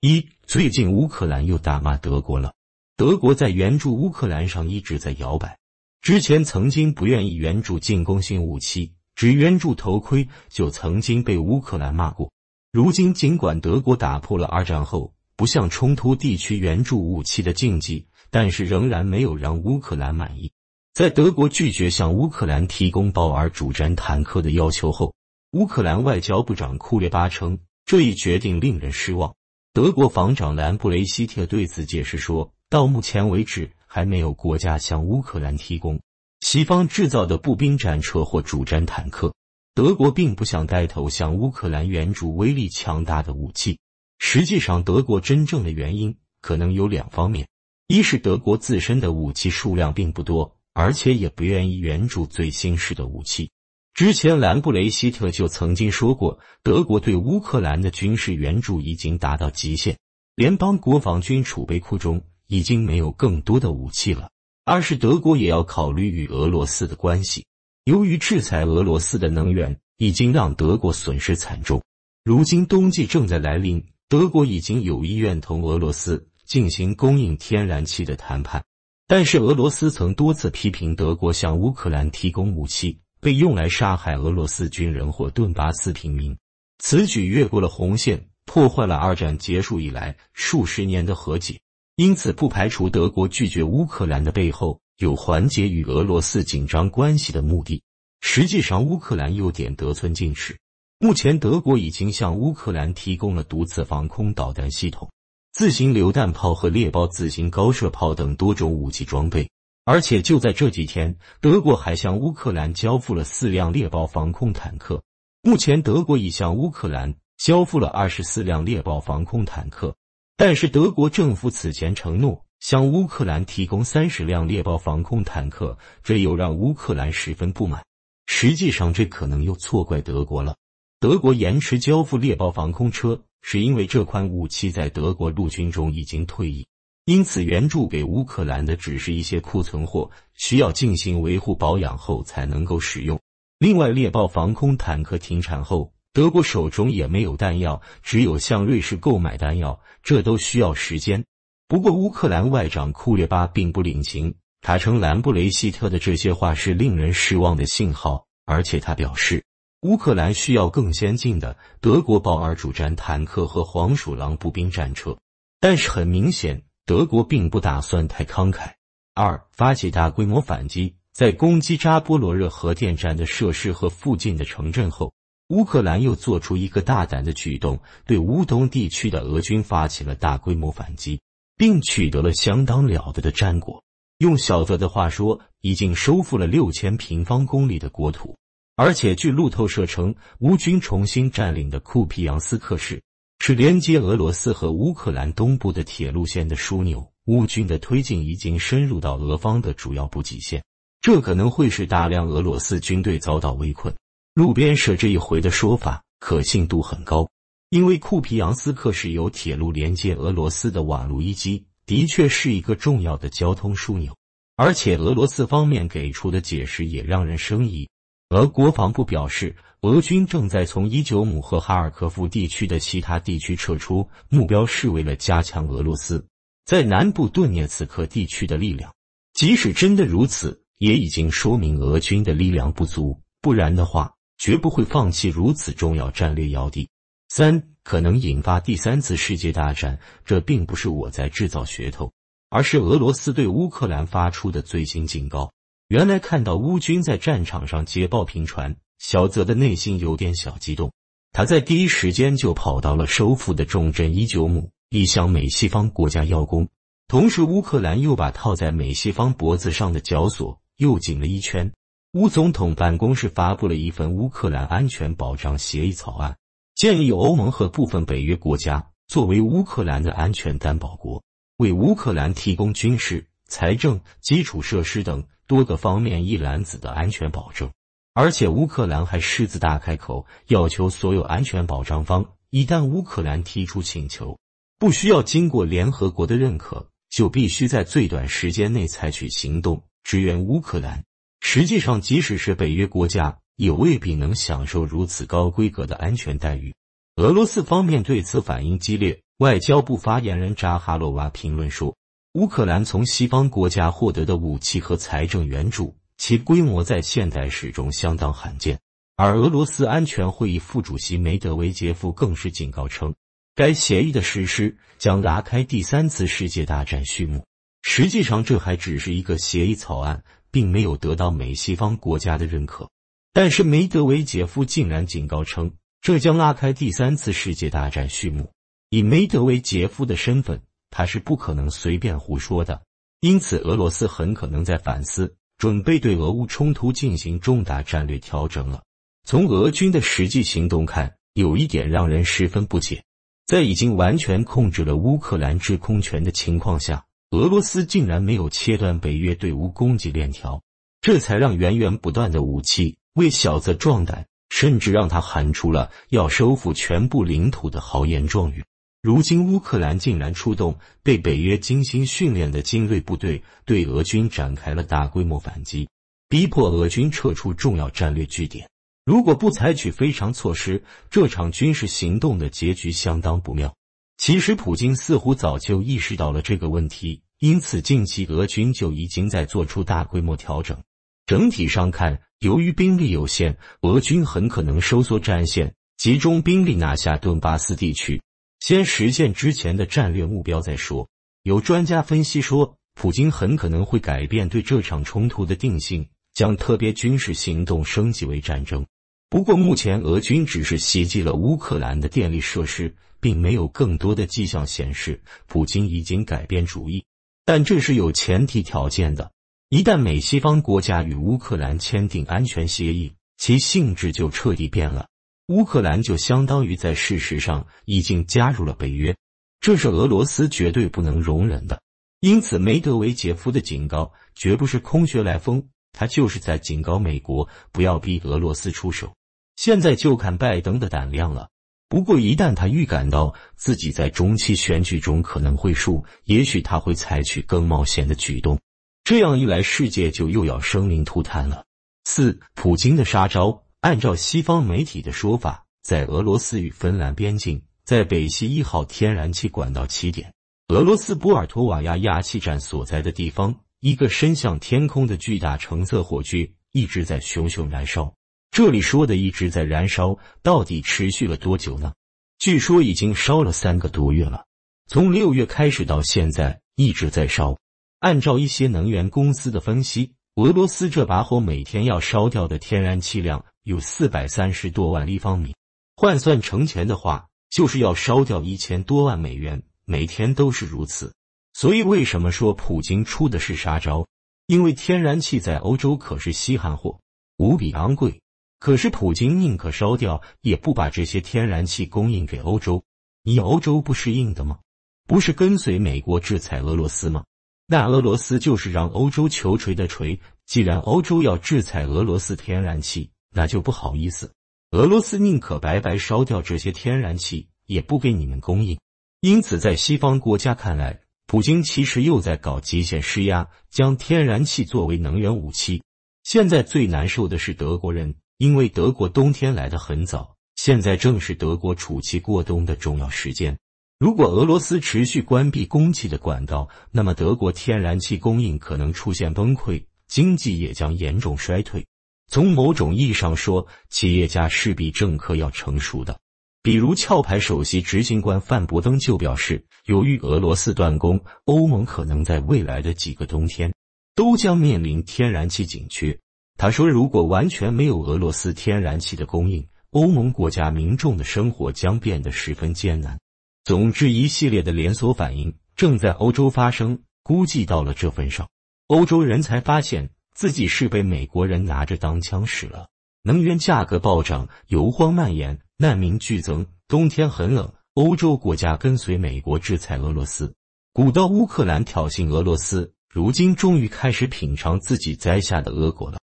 一最近，乌克兰又大骂德国了。德国在援助乌克兰上一直在摇摆，之前曾经不愿意援助进攻性武器，只援助头盔就曾经被乌克兰骂过。如今，尽管德国打破了二战后不向冲突地区援助武器的禁忌，但是仍然没有让乌克兰满意。在德国拒绝向乌克兰提供豹尔主战坦克的要求后，乌克兰外交部长库列巴称，这一决定令人失望。德国防长兰布雷希特对此解释说：“到目前为止，还没有国家向乌克兰提供西方制造的步兵战车或主战坦克。德国并不想带头向乌克兰援助威力强大的武器。实际上，德国真正的原因可能有两方面：一是德国自身的武器数量并不多，而且也不愿意援助最新式的武器。”之前，兰布雷希特就曾经说过，德国对乌克兰的军事援助已经达到极限，联邦国防军储备库中已经没有更多的武器了。二是德国也要考虑与俄罗斯的关系，由于制裁俄罗斯的能源已经让德国损失惨重，如今冬季正在来临，德国已经有意愿同俄罗斯进行供应天然气的谈判，但是俄罗斯曾多次批评德国向乌克兰提供武器。被用来杀害俄罗斯军人或顿巴斯平民，此举越过了红线，破坏了二战结束以来数十年的和解，因此不排除德国拒绝乌克兰的背后有缓解与俄罗斯紧张关系的目的。实际上，乌克兰又点得寸进尺。目前，德国已经向乌克兰提供了毒刺防空导弹系统、自行榴弹炮和猎豹自行高射炮等多种武器装备。而且，就在这几天，德国还向乌克兰交付了四辆猎豹防空坦克。目前，德国已向乌克兰交付了二十四辆猎豹防空坦克。但是，德国政府此前承诺向乌克兰提供三十辆猎豹防空坦克，这又让乌克兰十分不满。实际上，这可能又错怪德国了。德国延迟交付猎豹防空车，是因为这款武器在德国陆军中已经退役。因此，援助给乌克兰的只是一些库存货，需要进行维护保养后才能够使用。另外，猎豹防空坦克停产后，德国手中也没有弹药，只有向瑞士购买弹药，这都需要时间。不过，乌克兰外长库列巴并不领情，他称兰布雷希特的这些话是令人失望的信号，而且他表示，乌克兰需要更先进的德国豹二主战坦克和黄鼠狼步兵战车，但是很明显。德国并不打算太慷慨。二，发起大规模反击。在攻击扎波罗热核电站的设施和附近的城镇后，乌克兰又做出一个大胆的举动，对乌东地区的俄军发起了大规模反击，并取得了相当了得的战果。用小泽的话说，已经收复了六千平方公里的国土，而且据路透社称，乌军重新占领的库皮扬斯克市。是连接俄罗斯和乌克兰东部的铁路线的枢纽。乌军的推进已经深入到俄方的主要补给线，这可能会使大量俄罗斯军队遭到围困。路边社这一回的说法可信度很高，因为库皮扬斯克是由铁路连接俄罗斯的瓦卢伊基，的确是一个重要的交通枢纽。而且俄罗斯方面给出的解释也让人生疑。俄国防部表示，俄军正在从伊久姆和哈尔科夫地区的其他地区撤出，目标是为了加强俄罗斯在南部顿涅茨克地区的力量。即使真的如此，也已经说明俄军的力量不足，不然的话，绝不会放弃如此重要战略要地。三，可能引发第三次世界大战。这并不是我在制造噱头，而是俄罗斯对乌克兰发出的最新警告。原来看到乌军在战场上捷报频传，小泽的内心有点小激动。他在第一时间就跑到了收复的重镇伊久姆，一向美西方国家邀功。同时，乌克兰又把套在美西方脖子上的绞索又紧了一圈。乌总统办公室发布了一份乌克兰安全保障协议草案，建议欧盟和部分北约国家作为乌克兰的安全担保国，为乌克兰提供军事、财政、基础设施等。多个方面一揽子的安全保证，而且乌克兰还狮子大开口，要求所有安全保障方，一旦乌克兰提出请求，不需要经过联合国的认可，就必须在最短时间内采取行动支援乌克兰。实际上，即使是北约国家，也未必能享受如此高规格的安全待遇。俄罗斯方面对此反应激烈，外交部发言人扎哈罗娃评论说。乌克兰从西方国家获得的武器和财政援助，其规模在现代史中相当罕见。而俄罗斯安全会议副主席梅德韦杰夫更是警告称，该协议的实施将拉开第三次世界大战序幕。实际上，这还只是一个协议草案，并没有得到美西方国家的认可。但是，梅德韦杰夫竟然警告称，这将拉开第三次世界大战序幕。以梅德韦杰夫的身份。他是不可能随便胡说的，因此俄罗斯很可能在反思，准备对俄乌冲突进行重大战略调整了。从俄军的实际行动看，有一点让人十分不解：在已经完全控制了乌克兰制空权的情况下，俄罗斯竟然没有切断北约对乌供给链条，这才让源源不断的武器为小泽壮胆，甚至让他喊出了要收复全部领土的豪言壮语。如今，乌克兰竟然出动被北约精心训练的精锐部队，对俄军展开了大规模反击，逼迫俄军撤出重要战略据点。如果不采取非常措施，这场军事行动的结局相当不妙。其实，普京似乎早就意识到了这个问题，因此近期俄军就已经在做出大规模调整。整体上看，由于兵力有限，俄军很可能收缩战线，集中兵力拿下顿巴斯地区。先实现之前的战略目标再说。有专家分析说，普京很可能会改变对这场冲突的定性，将特别军事行动升级为战争。不过，目前俄军只是袭击了乌克兰的电力设施，并没有更多的迹象显示普京已经改变主意。但这是有前提条件的：一旦美西方国家与乌克兰签订安全协议，其性质就彻底变了。乌克兰就相当于在事实上已经加入了北约，这是俄罗斯绝对不能容忍的。因此，梅德韦杰夫的警告绝不是空穴来风，他就是在警告美国不要逼俄罗斯出手。现在就看拜登的胆量了。不过，一旦他预感到自己在中期选举中可能会输，也许他会采取更冒险的举动。这样一来，世界就又要生灵涂炭了。四，普京的杀招。按照西方媒体的说法，在俄罗斯与芬兰边境，在北溪一号天然气管道起点，俄罗斯波尔图瓦亚亚气站所在的地方，一个伸向天空的巨大橙色火炬一直在熊熊燃烧。这里说的“一直在燃烧”，到底持续了多久呢？据说已经烧了三个多月了，从六月开始到现在一直在烧。按照一些能源公司的分析，俄罗斯这把火每天要烧掉的天然气量。有四百三十多万立方米，换算成钱的话，就是要烧掉一千多万美元。每天都是如此。所以，为什么说普京出的是杀招？因为天然气在欧洲可是稀罕货，无比昂贵。可是普京宁可烧掉，也不把这些天然气供应给欧洲。你欧洲不是硬的吗？不是跟随美国制裁俄罗斯吗？那俄罗斯就是让欧洲求锤的锤。既然欧洲要制裁俄罗斯天然气，那就不好意思，俄罗斯宁可白白烧掉这些天然气，也不给你们供应。因此，在西方国家看来，普京其实又在搞极限施压，将天然气作为能源武器。现在最难受的是德国人，因为德国冬天来得很早，现在正是德国储气过冬的重要时间。如果俄罗斯持续关闭供气的管道，那么德国天然气供应可能出现崩溃，经济也将严重衰退。从某种意义上说，企业家是比政客要成熟的。比如，壳牌首席执行官范伯登就表示，由于俄罗斯断供，欧盟可能在未来的几个冬天都将面临天然气紧缺。他说，如果完全没有俄罗斯天然气的供应，欧盟国家民众的生活将变得十分艰难。总之，一系列的连锁反应正在欧洲发生。估计到了这份上，欧洲人才发现。自己是被美国人拿着当枪使了。能源价格暴涨，油荒蔓延，难民剧增，冬天很冷。欧洲国家跟随美国制裁俄罗斯，鼓捣乌克兰挑衅俄罗斯，如今终于开始品尝自己栽下的俄国了。